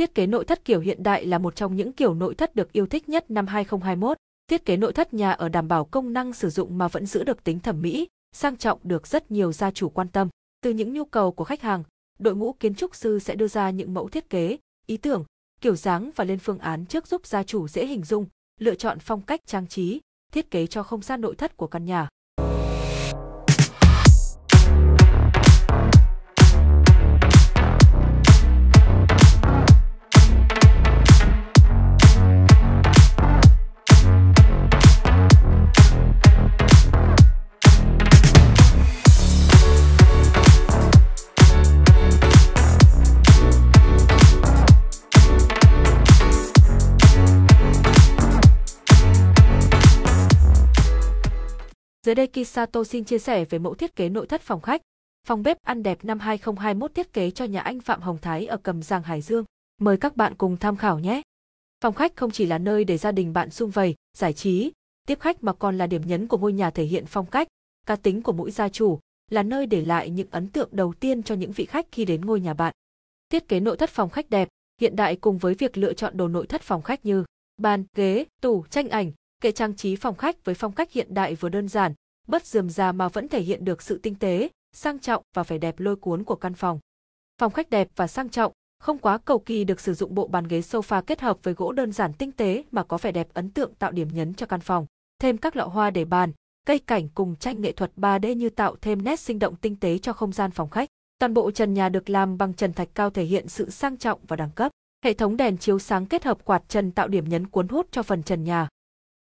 Thiết kế nội thất kiểu hiện đại là một trong những kiểu nội thất được yêu thích nhất năm 2021. Thiết kế nội thất nhà ở đảm bảo công năng sử dụng mà vẫn giữ được tính thẩm mỹ, sang trọng được rất nhiều gia chủ quan tâm. Từ những nhu cầu của khách hàng, đội ngũ kiến trúc sư sẽ đưa ra những mẫu thiết kế, ý tưởng, kiểu dáng và lên phương án trước giúp gia chủ dễ hình dung, lựa chọn phong cách trang trí, thiết kế cho không gian nội thất của căn nhà. Dưới đây Kisato xin chia sẻ về mẫu thiết kế nội thất phòng khách. Phòng bếp ăn đẹp năm 2021 thiết kế cho nhà anh Phạm Hồng Thái ở Cầm Giang Hải Dương. Mời các bạn cùng tham khảo nhé. Phòng khách không chỉ là nơi để gia đình bạn sum vầy, giải trí, tiếp khách mà còn là điểm nhấn của ngôi nhà thể hiện phong cách, cá tính của mỗi gia chủ, là nơi để lại những ấn tượng đầu tiên cho những vị khách khi đến ngôi nhà bạn. Thiết kế nội thất phòng khách đẹp, hiện đại cùng với việc lựa chọn đồ nội thất phòng khách như bàn, ghế, tủ, tranh ảnh, kệ trang trí phòng khách với phong cách hiện đại vừa đơn giản, bất dườm già mà vẫn thể hiện được sự tinh tế, sang trọng và vẻ đẹp lôi cuốn của căn phòng. Phòng khách đẹp và sang trọng, không quá cầu kỳ được sử dụng bộ bàn ghế sofa kết hợp với gỗ đơn giản tinh tế mà có vẻ đẹp ấn tượng tạo điểm nhấn cho căn phòng. Thêm các lọ hoa để bàn, cây cảnh cùng tranh nghệ thuật 3D như tạo thêm nét sinh động tinh tế cho không gian phòng khách. Toàn bộ trần nhà được làm bằng trần thạch cao thể hiện sự sang trọng và đẳng cấp. Hệ thống đèn chiếu sáng kết hợp quạt trần tạo điểm nhấn cuốn hút cho phần trần nhà.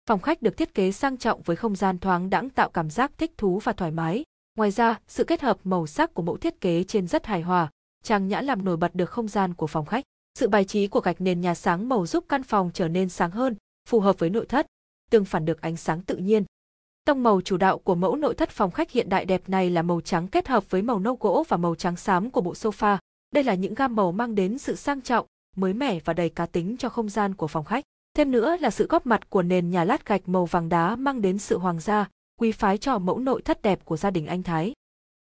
Phòng khách được thiết kế sang trọng với không gian thoáng đãng tạo cảm giác thích thú và thoải mái. Ngoài ra, sự kết hợp màu sắc của mẫu thiết kế trên rất hài hòa, trang nhã làm nổi bật được không gian của phòng khách. Sự bài trí của gạch nền nhà sáng màu giúp căn phòng trở nên sáng hơn, phù hợp với nội thất, tương phản được ánh sáng tự nhiên. Tông màu chủ đạo của mẫu nội thất phòng khách hiện đại đẹp này là màu trắng kết hợp với màu nâu gỗ và màu trắng xám của bộ sofa. Đây là những gam màu mang đến sự sang trọng, mới mẻ và đầy cá tính cho không gian của phòng khách. Thêm nữa là sự góp mặt của nền nhà lát gạch màu vàng đá mang đến sự hoàng gia, quý phái cho mẫu nội thất đẹp của gia đình anh Thái.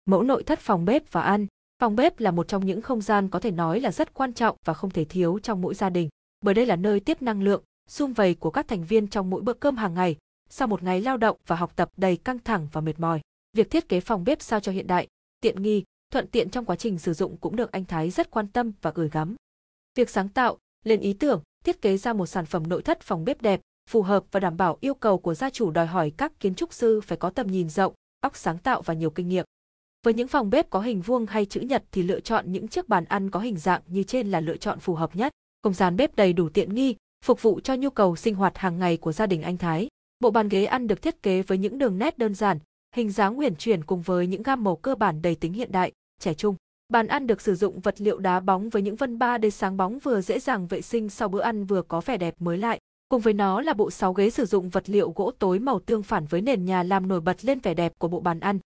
Mẫu nội thất phòng bếp và ăn, phòng bếp là một trong những không gian có thể nói là rất quan trọng và không thể thiếu trong mỗi gia đình, bởi đây là nơi tiếp năng lượng, xung vầy của các thành viên trong mỗi bữa cơm hàng ngày, sau một ngày lao động và học tập đầy căng thẳng và mệt mỏi. Việc thiết kế phòng bếp sao cho hiện đại, tiện nghi, thuận tiện trong quá trình sử dụng cũng được anh Thái rất quan tâm và gửi gắm. Việc sáng tạo, lên ý tưởng, thiết kế ra một sản phẩm nội thất phòng bếp đẹp, phù hợp và đảm bảo yêu cầu của gia chủ đòi hỏi các kiến trúc sư phải có tầm nhìn rộng, óc sáng tạo và nhiều kinh nghiệm. Với những phòng bếp có hình vuông hay chữ nhật thì lựa chọn những chiếc bàn ăn có hình dạng như trên là lựa chọn phù hợp nhất. Không gian bếp đầy đủ tiện nghi, phục vụ cho nhu cầu sinh hoạt hàng ngày của gia đình anh Thái. Bộ bàn ghế ăn được thiết kế với những đường nét đơn giản, hình dáng uyển chuyển cùng với những gam màu cơ bản đầy tính hiện đại, trẻ trung. Bàn ăn được sử dụng vật liệu đá bóng với những vân 3D sáng bóng vừa dễ dàng vệ sinh sau bữa ăn vừa có vẻ đẹp mới lại. Cùng với nó là bộ sáu ghế sử dụng vật liệu gỗ tối màu tương phản với nền nhà làm nổi bật lên vẻ đẹp của bộ bàn ăn.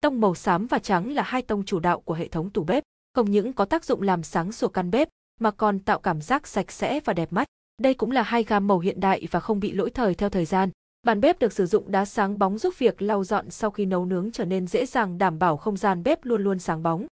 Tông màu xám và trắng là hai tông chủ đạo của hệ thống tủ bếp, không những có tác dụng làm sáng sủa căn bếp mà còn tạo cảm giác sạch sẽ và đẹp mắt. Đây cũng là hai gam màu hiện đại và không bị lỗi thời theo thời gian. Bàn bếp được sử dụng đá sáng bóng giúp việc lau dọn sau khi nấu nướng trở nên dễ dàng đảm bảo không gian bếp luôn luôn sáng bóng.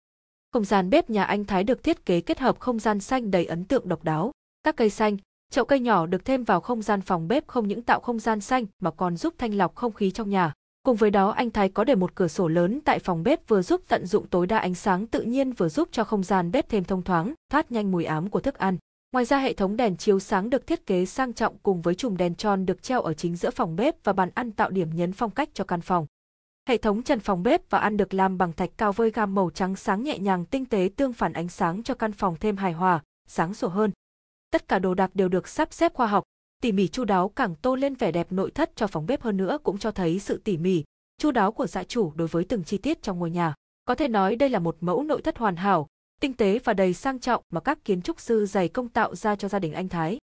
Không gian bếp nhà anh Thái được thiết kế kết hợp không gian xanh đầy ấn tượng độc đáo. Các cây xanh, chậu cây nhỏ được thêm vào không gian phòng bếp không những tạo không gian xanh mà còn giúp thanh lọc không khí trong nhà. Cùng với đó anh Thái có để một cửa sổ lớn tại phòng bếp vừa giúp tận dụng tối đa ánh sáng tự nhiên vừa giúp cho không gian bếp thêm thông thoáng, thoát nhanh mùi ám của thức ăn. Ngoài ra hệ thống đèn chiếu sáng được thiết kế sang trọng cùng với chùm đèn tròn được treo ở chính giữa phòng bếp và bàn ăn tạo điểm nhấn phong cách cho căn phòng. Hệ thống trần phòng bếp và ăn được làm bằng thạch cao vơi gam màu trắng sáng nhẹ nhàng tinh tế tương phản ánh sáng cho căn phòng thêm hài hòa, sáng sủa hơn. Tất cả đồ đạc đều được sắp xếp khoa học, tỉ mỉ chu đáo càng tô lên vẻ đẹp nội thất cho phòng bếp hơn nữa cũng cho thấy sự tỉ mỉ, chu đáo của gia chủ đối với từng chi tiết trong ngôi nhà. Có thể nói đây là một mẫu nội thất hoàn hảo, tinh tế và đầy sang trọng mà các kiến trúc sư dày công tạo ra cho gia đình anh Thái.